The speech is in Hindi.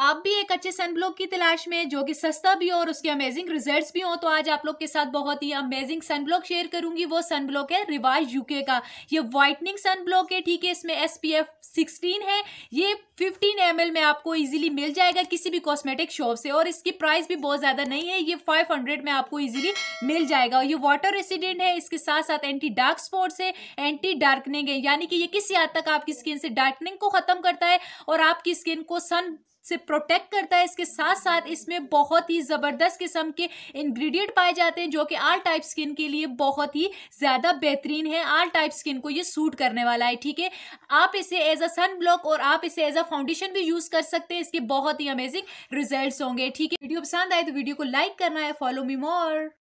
आप भी एक अच्छे सनब्लॉक की तलाश में जो कि सस्ता भी हो और उसके अमेजिंग रिजल्ट्स भी हो तो आज आप लोग के साथ बहुत ही अमेजिंग सनब्लॉक शेयर करूंगी वो सनब्लॉक है रिवाज यूके का ये वाइटनिंग सनब्लॉक है ठीक है इसमें एस पी एफ सिक्सटीन है ये फिफ्टीन एम एल में आपको इजीली मिल जाएगा किसी भी कॉस्मेटिक शॉप से और इसकी प्राइस भी बहुत ज़्यादा नहीं है ये फाइव हंड्रेड में आपको ईजिली मिल जाएगा ये वाटर रेसिडेंट है इसके साथ साथ एंटी डार्क स्पॉट्स है एंटी डार्कनिंग है यानी कि ये किसी हद तक आपकी स्किन से डार्कनिंग को ख़त्म करता है और आपकी स्किन को सन से प्रोटेक्ट करता है इसके साथ साथ इसमें बहुत ही ज़बरदस्त किस्म के इंग्रेडिएंट पाए जाते हैं जो कि आल टाइप स्किन के लिए बहुत ही ज़्यादा बेहतरीन है आल टाइप स्किन को ये सूट करने वाला है ठीक है आप इसे एज अ सन ब्लॉक और आप इसे एज अ फाउंडेशन भी यूज़ कर सकते हैं इसके बहुत ही अमेजिंग रिजल्ट होंगे ठीक है वीडियो पसंद आए तो वीडियो को लाइक करना है फॉलो मी मोर